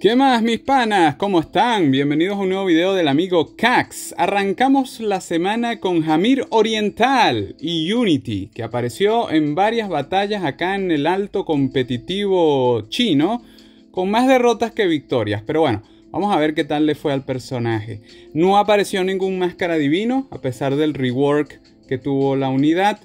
¿Qué más mis panas? ¿Cómo están? Bienvenidos a un nuevo video del amigo Cax. Arrancamos la semana con Jamir Oriental y Unity, que apareció en varias batallas acá en el alto competitivo chino, con más derrotas que victorias, pero bueno. Vamos a ver qué tal le fue al personaje. No apareció ningún máscara divino, a pesar del rework que tuvo la unidad.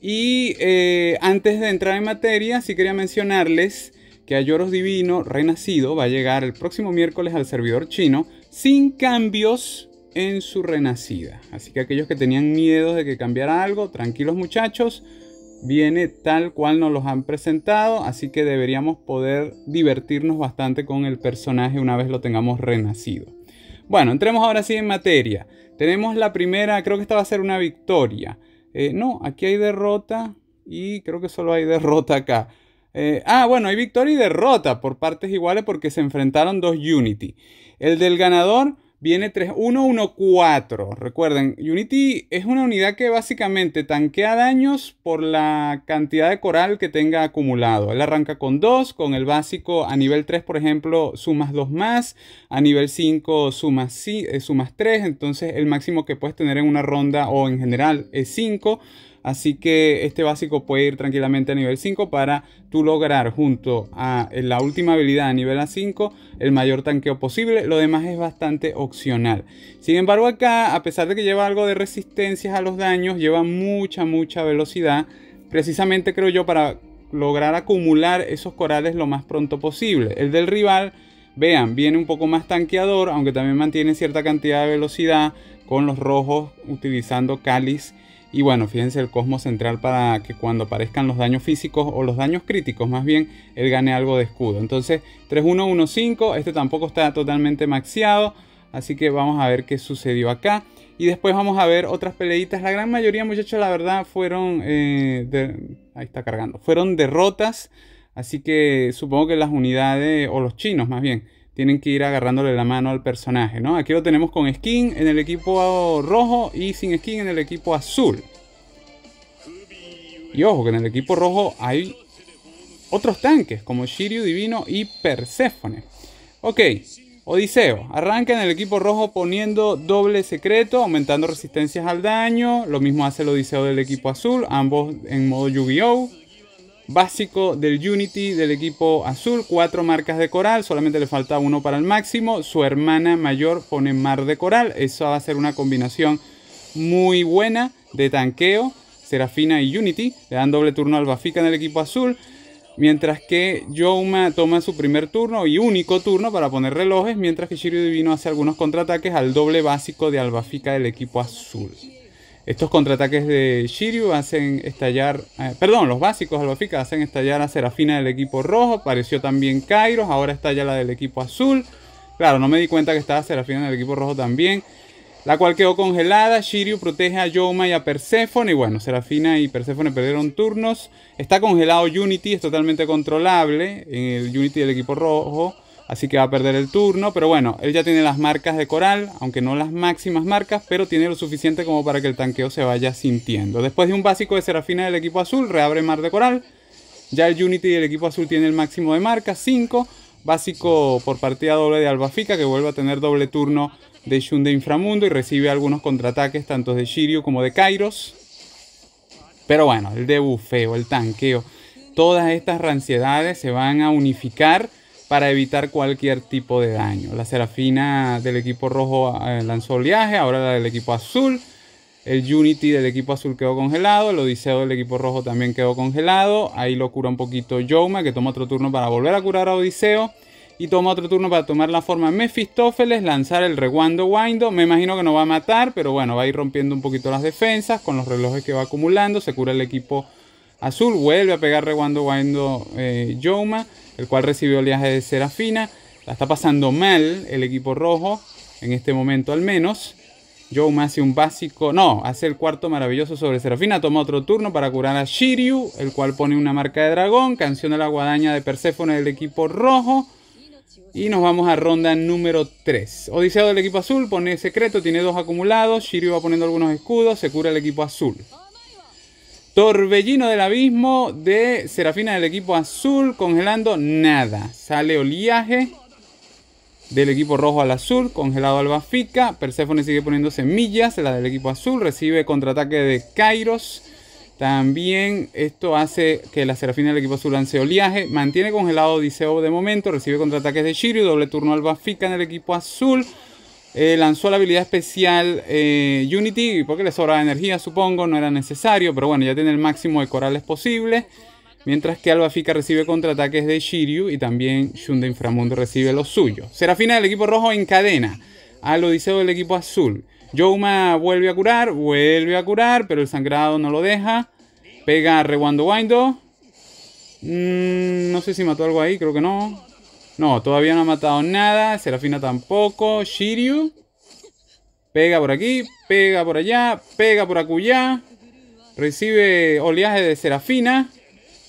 Y eh, antes de entrar en materia, sí quería mencionarles que a Lloros Divino Renacido va a llegar el próximo miércoles al servidor chino sin cambios en su renacida. Así que aquellos que tenían miedo de que cambiara algo, tranquilos muchachos, viene tal cual nos los han presentado, así que deberíamos poder divertirnos bastante con el personaje una vez lo tengamos renacido. Bueno, entremos ahora sí en materia. Tenemos la primera, creo que esta va a ser una victoria. Eh, no, aquí hay derrota y creo que solo hay derrota acá. Eh, ah, bueno, hay victoria y derrota por partes iguales porque se enfrentaron dos Unity. El del ganador viene 3-1-1-4. Recuerden, Unity es una unidad que básicamente tanquea daños por la cantidad de coral que tenga acumulado. Él arranca con 2, con el básico a nivel 3, por ejemplo, sumas 2 más, a nivel 5 sumas 3, eh, entonces el máximo que puedes tener en una ronda o en general es 5. Así que este básico puede ir tranquilamente a nivel 5 para tú lograr junto a eh, la última habilidad a nivel a 5 el mayor tanqueo posible. Lo demás es bastante opcional. Sin embargo acá, a pesar de que lleva algo de resistencias a los daños, lleva mucha, mucha velocidad. Precisamente creo yo para lograr acumular esos corales lo más pronto posible. El del rival, vean, viene un poco más tanqueador, aunque también mantiene cierta cantidad de velocidad con los rojos utilizando cáliz y bueno, fíjense el cosmos central para que cuando aparezcan los daños físicos o los daños críticos, más bien, él gane algo de escudo. Entonces, 3-1-1-5, este tampoco está totalmente maxiado. Así que vamos a ver qué sucedió acá. Y después vamos a ver otras peleitas. La gran mayoría, muchachos, la verdad, fueron... Eh, ahí está cargando. Fueron derrotas. Así que supongo que las unidades, o los chinos más bien, tienen que ir agarrándole la mano al personaje, ¿no? Aquí lo tenemos con skin en el equipo rojo y sin skin en el equipo azul. Y ojo que en el equipo rojo hay otros tanques como Shiryu Divino y Perséfone. Ok, Odiseo. Arranca en el equipo rojo poniendo doble secreto, aumentando resistencias al daño. Lo mismo hace el Odiseo del equipo azul, ambos en modo Yu-Gi-Oh! básico del Unity del equipo azul, cuatro marcas de coral, solamente le falta uno para el máximo, su hermana mayor pone mar de coral, eso va a ser una combinación muy buena de tanqueo, Serafina y Unity, le dan doble turno al Bafica en el equipo azul, mientras que Jouma toma su primer turno y único turno para poner relojes, mientras que Shiryu Divino hace algunos contraataques al doble básico de Albafica del equipo azul. Estos contraataques de Shiryu hacen estallar, eh, perdón, los básicos albafica hacen estallar a Serafina del equipo rojo, apareció también Kairos, ahora estalla la del equipo azul. Claro, no me di cuenta que estaba Serafina del equipo rojo también. La cual quedó congelada. Shiryu protege a Yoma y a Persephone. Y bueno, Serafina y Persephone perdieron turnos. Está congelado Unity, es totalmente controlable. En el Unity del equipo rojo así que va a perder el turno. Pero bueno, él ya tiene las marcas de coral, aunque no las máximas marcas, pero tiene lo suficiente como para que el tanqueo se vaya sintiendo. Después de un básico de Serafina del equipo azul, reabre Mar de Coral. Ya el Unity del equipo azul tiene el máximo de marcas, 5. Básico por partida doble de Albafica, que vuelve a tener doble turno de Shun de Inframundo y recibe algunos contraataques tanto de Shiryu como de Kairos. Pero bueno, el debufeo, el tanqueo, todas estas ranciedades se van a unificar para evitar cualquier tipo de daño. La serafina del equipo rojo eh, lanzó oleaje, ahora la del equipo azul. El Unity del equipo azul quedó congelado. El Odiseo del equipo rojo también quedó congelado. Ahí lo cura un poquito Jouma. que toma otro turno para volver a curar a Odiseo. Y toma otro turno para tomar la forma Mefistófeles, lanzar el Reguando Window. Me imagino que no va a matar, pero bueno, va a ir rompiendo un poquito las defensas con los relojes que va acumulando. Se cura el equipo azul. Vuelve a pegar reguando guando eh, Yoma, el cual recibió viaje de Serafina. La está pasando mal el equipo rojo, en este momento al menos. Jouma hace un básico, no, hace el cuarto maravilloso sobre Serafina, toma otro turno para curar a Shiryu, el cual pone una marca de dragón, canción de la guadaña de Perséfone del equipo rojo. Y nos vamos a ronda número 3. Odiseo del equipo azul pone secreto, tiene dos acumulados. Shiryu va poniendo algunos escudos, se cura el equipo azul. Torbellino del abismo de Serafina del equipo azul, congelando nada. Sale oleaje del equipo rojo al azul, congelado Albafica, Perséfone Persephone sigue poniendo semillas, la del equipo azul. Recibe contraataque de Kairos. También esto hace que la Serafina del equipo azul lance oleaje. Mantiene congelado Diseo de momento. Recibe contraataques de Shiryu. Doble turno Albafica en el equipo azul. Eh, lanzó la habilidad especial eh, Unity porque le sobraba energía, supongo, no era necesario, pero bueno, ya tiene el máximo de corales posible. Mientras que Alba Fica recibe contraataques de Shiryu y también Shunde de Inframundo recibe los suyos. Serafina del equipo rojo encadena al Odiseo del equipo azul. Jouma vuelve a curar, vuelve a curar, pero el sangrado no lo deja. Pega a Rewando Windo. Mm, no sé si mató algo ahí, creo que no. No, todavía no ha matado nada. Serafina tampoco. Shiryu. Pega por aquí, pega por allá, pega por acullá. Recibe oleaje de Serafina.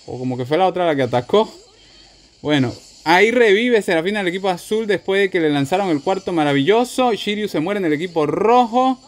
O como que fue la otra la que atacó. Bueno, ahí revive Serafina el equipo azul después de que le lanzaron el cuarto maravilloso. Shiryu se muere en el equipo rojo.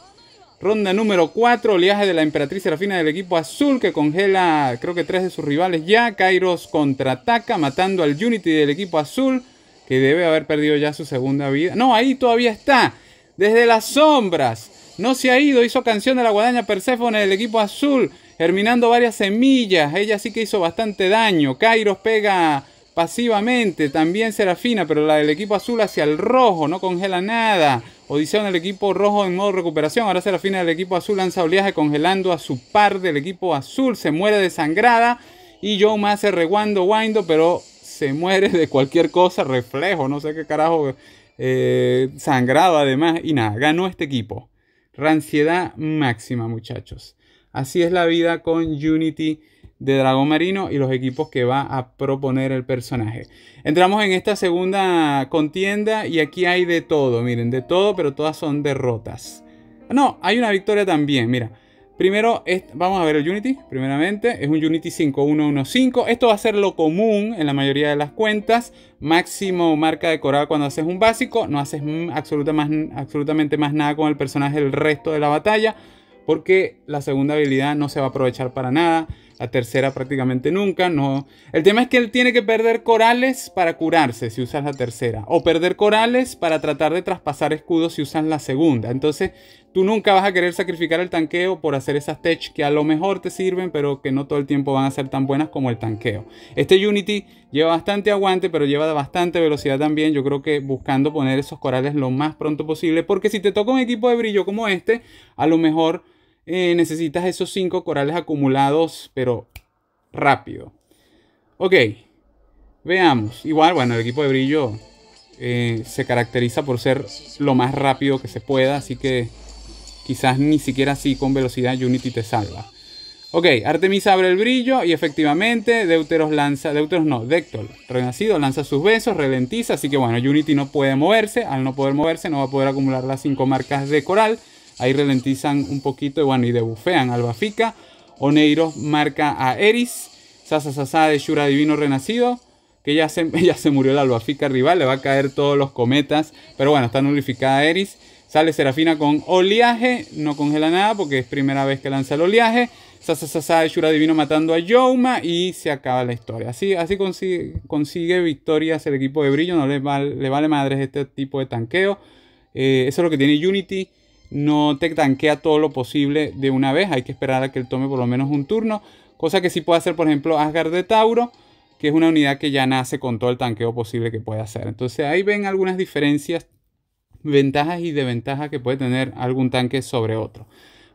Ronda número 4, oleaje de la Emperatriz Serafina del equipo azul que congela creo que tres de sus rivales ya. Kairos contraataca matando al Unity del equipo azul que debe haber perdido ya su segunda vida. No, ahí todavía está. Desde las sombras. No se ha ido. Hizo canción de la guadaña Perséfone del equipo azul. Germinando varias semillas. Ella sí que hizo bastante daño. Kairos pega pasivamente. También Serafina, pero la del equipo azul hacia el rojo, no congela nada. Odiseo en el equipo rojo en modo recuperación. Ahora Serafina del equipo azul lanza oleaje congelando a su par del equipo azul. Se muere de sangrada Y Joe hace reguando, windo, pero se muere de cualquier cosa, reflejo, no sé qué carajo, eh, sangrado además. Y nada, ganó este equipo. Ranciedad máxima, muchachos. Así es la vida con Unity de Dragón Marino y los equipos que va a proponer el personaje. Entramos en esta segunda contienda y aquí hay de todo, miren, de todo, pero todas son derrotas. No, hay una victoria también, mira. Primero, vamos a ver el Unity, primeramente, es un Unity 5115, esto va a ser lo común en la mayoría de las cuentas, máximo marca de cuando haces un básico, no haces absolutamente más nada con el personaje el resto de la batalla, porque la segunda habilidad no se va a aprovechar para nada, la tercera prácticamente nunca, no. El tema es que él tiene que perder corales para curarse si usas la tercera. O perder corales para tratar de traspasar escudos si usas la segunda. Entonces tú nunca vas a querer sacrificar el tanqueo por hacer esas tech que a lo mejor te sirven, pero que no todo el tiempo van a ser tan buenas como el tanqueo. Este Unity lleva bastante aguante, pero lleva bastante velocidad también. Yo creo que buscando poner esos corales lo más pronto posible. Porque si te toca un equipo de brillo como este, a lo mejor eh, necesitas esos cinco corales acumulados, pero rápido. Ok, veamos. Igual, bueno, el equipo de brillo eh, se caracteriza por ser lo más rápido que se pueda, así que quizás ni siquiera así con velocidad Unity te salva. Ok, Artemisa abre el brillo y efectivamente Deuteros lanza, Deuteros no, Dectol renacido lanza sus besos, ralentiza, así que bueno, Unity no puede moverse, al no poder moverse no va a poder acumular las cinco marcas de coral. Ahí ralentizan un poquito y bueno, y debufean al Bafica. Oneiros marca a Eris. Sasa de Shura Divino Renacido. Que ya se, se murió la Albafica rival. Le va a caer todos los cometas. Pero bueno, está nulificada Eris. Sale Serafina con oleaje. No congela nada porque es primera vez que lanza el oleaje. Sasa de Shura Divino matando a Yoma. Y se acaba la historia. Así, así consigue, consigue victorias el equipo de brillo. No le, vale, le vale madres este tipo de tanqueo. Eh, eso es lo que tiene Unity no te tanquea todo lo posible de una vez. Hay que esperar a que él tome por lo menos un turno. Cosa que sí puede hacer, por ejemplo, Asgard de Tauro, que es una unidad que ya nace con todo el tanqueo posible que puede hacer. Entonces ahí ven algunas diferencias, ventajas y desventajas que puede tener algún tanque sobre otro.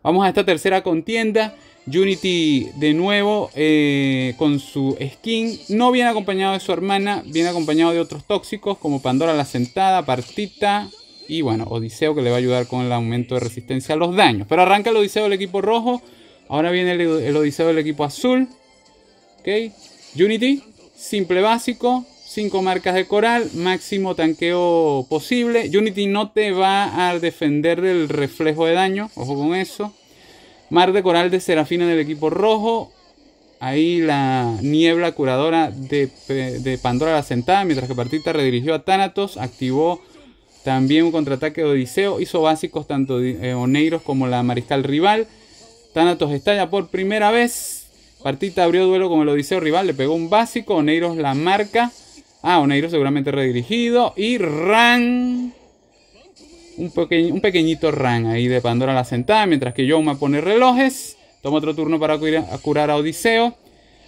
Vamos a esta tercera contienda. Unity de nuevo eh, con su skin. No viene acompañado de su hermana, viene acompañado de otros tóxicos como Pandora la Sentada, Partita, y bueno, Odiseo que le va a ayudar con el aumento de resistencia a los daños. Pero arranca el Odiseo del equipo rojo. Ahora viene el, Odiseo del equipo azul. Ok. Unity, simple básico. cinco marcas de coral, máximo tanqueo posible. Unity no te va a defender del reflejo de daño, ojo con eso. Mar de coral de Serafina del equipo rojo. Ahí la niebla curadora de, de Pandora la sentada, mientras que Partita redirigió a Thanatos, activó también un contraataque de Odiseo hizo básicos tanto eh, Oneiros como la Mariscal rival. Thanatos estalla por primera vez. Partita abrió duelo con el Odiseo rival, le pegó un básico. Oneiros la marca. Ah, Oneiros seguramente redirigido. Y Ran. Un, pequeñito Ran ahí de Pandora la sentada. Mientras que Yoma pone relojes. Toma otro turno para curar a Odiseo.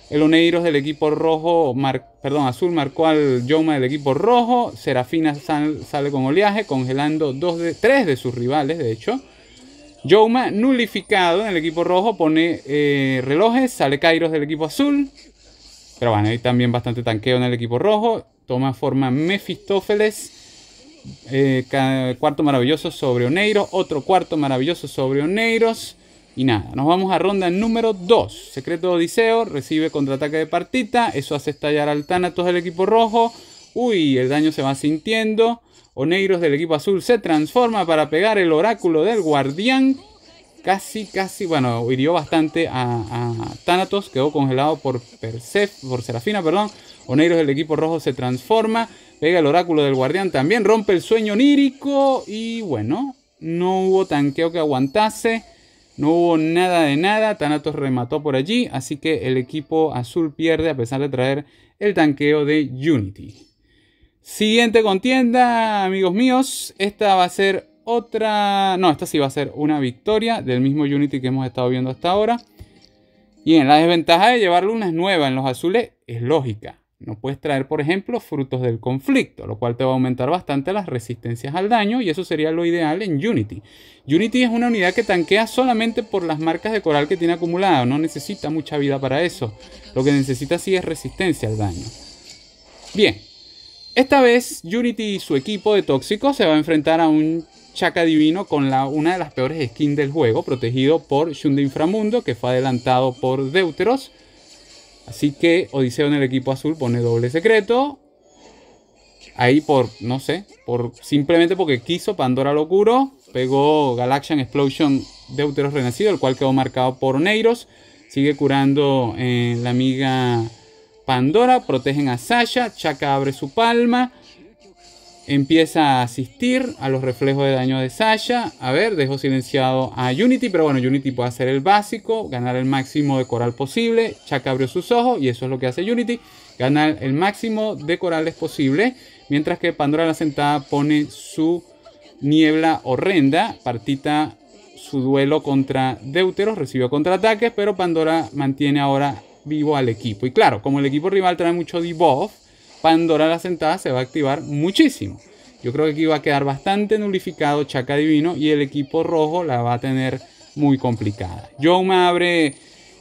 El Oneiros del equipo rojo, perdón, azul marcó al Yoma del equipo rojo. Serafina sale con oleaje, congelando dos de, tres de sus rivales, de hecho. Yoma nulificado en el equipo rojo pone eh, relojes, sale Kairos del equipo azul. Pero bueno, hay también bastante tanqueo en el equipo rojo. Toma forma Mefistófeles. Eh, cuarto maravilloso sobre Oneiros. Otro cuarto maravilloso sobre Oneiros. Y nada, nos vamos a ronda número 2. Secreto Odiseo recibe contraataque de partita. Eso hace estallar al Thanatos del equipo rojo. Uy, el daño se va sintiendo. Oneiros del equipo azul se transforma para pegar el oráculo del guardián. Casi, casi, bueno, hirió bastante a, a Thanatos. Quedó congelado por Persef, por Serafina, perdón. Oneiros del equipo rojo se transforma. Pega el oráculo del guardián también. Rompe el sueño onírico. Y bueno, no hubo tanqueo que aguantase. No hubo nada de nada, Tanatos remató por allí, así que el equipo azul pierde a pesar de traer el tanqueo de Unity. Siguiente contienda, amigos míos, esta va a ser otra... No, esta sí va a ser una victoria del mismo Unity que hemos estado viendo hasta ahora. Y en la desventaja de llevar lunas nuevas en los azules es lógica. No puedes traer, por ejemplo, frutos del conflicto, lo cual te va a aumentar bastante las resistencias al daño y eso sería lo ideal en Unity. Unity es una unidad que tanquea solamente por las marcas de coral que tiene acumulado, no necesita mucha vida para eso. Lo que necesita sí es resistencia al daño. Bien, esta vez Unity y su equipo de tóxicos se va a enfrentar a un Chaka Divino con una de las peores skins del juego, protegido por Shun de Inframundo, que fue adelantado por Deuteros. Así que Odiseo en el equipo azul pone doble secreto. Ahí por, no sé, por simplemente porque quiso, Pandora lo curó. Pegó Galaxian Explosion Deuteros Renacido, el cual quedó marcado por Neiros. Sigue curando eh, la amiga Pandora. Protegen a Sasha. Chaka abre su palma empieza a asistir a los reflejos de daño de Sasha. A ver, dejo silenciado a Unity, pero bueno, Unity puede hacer el básico, ganar el máximo de coral posible. Chaka abrió sus ojos y eso es lo que hace Unity, ganar el máximo de corales posible. Mientras que Pandora la sentada pone su niebla horrenda, partita su duelo contra Deuteros, recibió contraataques, pero Pandora mantiene ahora vivo al equipo. Y claro, como el equipo rival trae mucho debuff, Pandora la sentada se va a activar muchísimo. Yo creo que aquí va a quedar bastante nulificado Chaca Divino y el equipo rojo la va a tener muy complicada. Yo me abre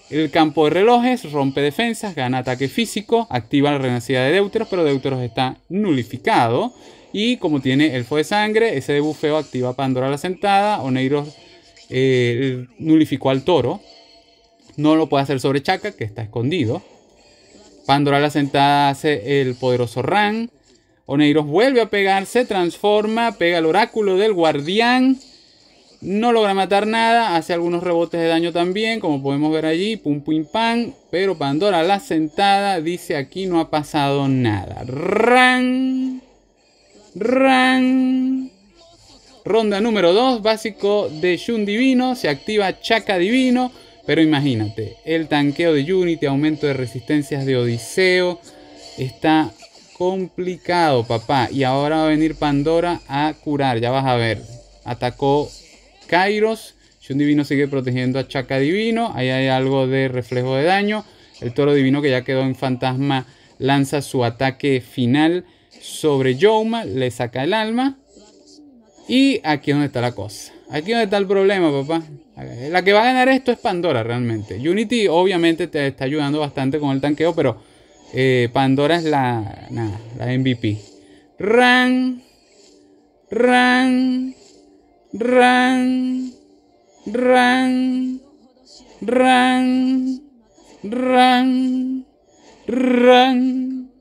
el campo de relojes, rompe defensas, gana ataque físico, activa la renacida de Deuteros, pero Deuteros está nulificado. Y como tiene Elfo de Sangre, ese de bufeo activa Pandora la sentada, Oneiros eh, nulificó al toro. No lo puede hacer sobre Chaca, que está escondido. Pandora la sentada hace el poderoso Ran. Oneiros vuelve a pegarse, transforma, pega el oráculo del guardián. No logra matar nada, hace algunos rebotes de daño también, como podemos ver allí, pum pum pam. Pero Pandora la sentada dice aquí no ha pasado nada. Ran. Ran. Ronda número 2, básico de Shun Divino, se activa Chaka Divino. Pero imagínate, el tanqueo de Unity, aumento de resistencias de Odiseo, está complicado, papá. Y ahora va a venir Pandora a curar, ya vas a ver. Atacó Kairos, Shun Divino sigue protegiendo a Chaka Divino, ahí hay algo de reflejo de daño. El toro divino que ya quedó en fantasma lanza su ataque final sobre Yoma, le saca el alma y aquí es donde está la cosa. Aquí es donde está el problema, papá. La que va a ganar esto es Pandora realmente. Unity obviamente te está ayudando bastante con el tanqueo, pero eh, Pandora es la, la MVP. rang ran, ran, ran, ran, ran,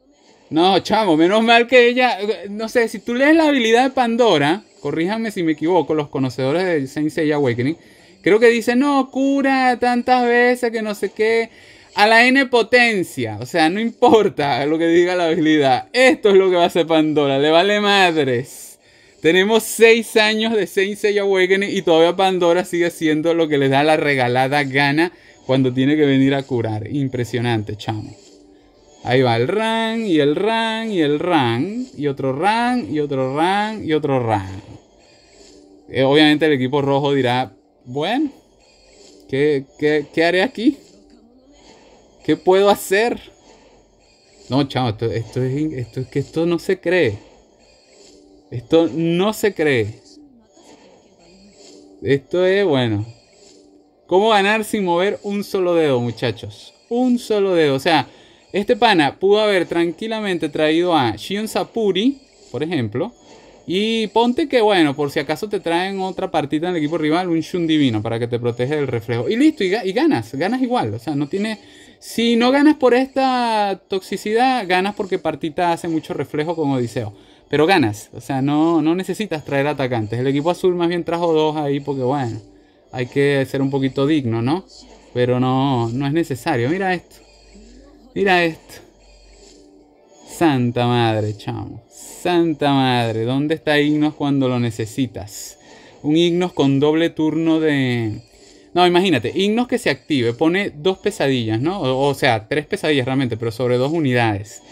No, chamo, menos mal que ella, no sé, si tú lees la habilidad de Pandora corríjame si me equivoco, los conocedores de Saint Awakening, creo que dice, no, cura tantas veces que no sé qué, a la N potencia, o sea, no importa lo que diga la habilidad, esto es lo que va a hacer Pandora, le vale madres. Tenemos 6 años de Saint Awakening y todavía Pandora sigue siendo lo que le da la regalada gana cuando tiene que venir a curar. Impresionante, chamo. Ahí va el ran y el ran y el ran y otro ran y otro ran y otro ran. Eh, obviamente el equipo rojo dirá, bueno, ¿qué, haré aquí? ¿Qué puedo hacer? No, chao, esto, es, esto es que esto no se cree. Esto no se cree. Esto es bueno. ¿Cómo ganar sin mover un solo dedo, muchachos? Un solo dedo. O sea, este pana pudo haber tranquilamente traído a Shion Sapuri, por ejemplo. Y ponte que, bueno, por si acaso te traen otra partita en el equipo rival, un Shun divino para que te protege del reflejo. Y listo, y, ganas, ganas igual. O sea, no tiene. Si no ganas por esta toxicidad, ganas porque Partita hace mucho reflejo con Odiseo. Pero ganas, o sea, no, no necesitas traer atacantes. El equipo azul más bien trajo dos ahí porque, bueno, hay que ser un poquito digno, ¿no? Pero no, no es necesario. Mira esto. Mira esto. Santa Madre, chamo. Santa Madre, ¿dónde está Ignos cuando lo necesitas? Un Ignos con doble turno de... No, imagínate, Ignos que se active, pone dos pesadillas, ¿no? O, sea, tres pesadillas realmente, pero sobre dos unidades.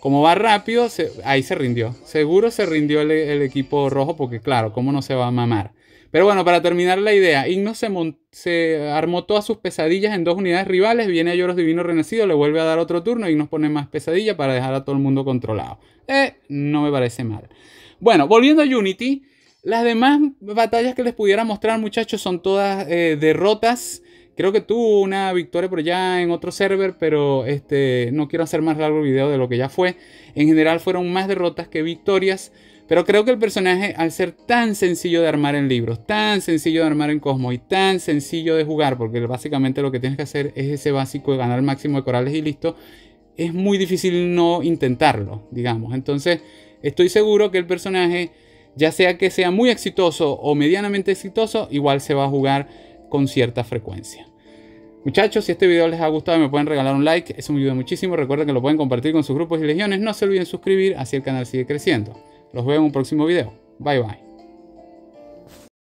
Como va rápido, ahí se rindió. Seguro se rindió el equipo rojo porque claro, ¿cómo no se va a mamar? Pero bueno, para terminar la idea, Ignos se, armó todas sus pesadillas en dos unidades rivales, viene a Lloros Divino Renacido, le vuelve a dar otro turno, y nos pone más pesadillas para dejar a todo el mundo controlado. Eh, no me parece mal. Bueno, volviendo a Unity, las demás batallas que les pudiera mostrar, muchachos, son todas eh, derrotas. Creo que tuvo una victoria por allá en otro server, pero este, no quiero hacer más largo el video de lo que ya fue. En general fueron más derrotas que victorias. Pero creo que el personaje, al ser tan sencillo de armar en libros, tan sencillo de armar en Cosmo y tan sencillo de jugar, porque básicamente lo que tienes que hacer es ese básico de ganar máximo de corales y listo, es muy difícil no intentarlo, digamos. Entonces, estoy seguro que el personaje, ya sea que sea muy exitoso o medianamente exitoso, igual se va a jugar con cierta frecuencia. Muchachos, si este video les ha gustado me pueden regalar un like, eso me ayuda muchísimo. Recuerden que lo pueden compartir con sus grupos y legiones. No se olviden suscribir, así el canal sigue creciendo. Los veo en un próximo video. Bye bye.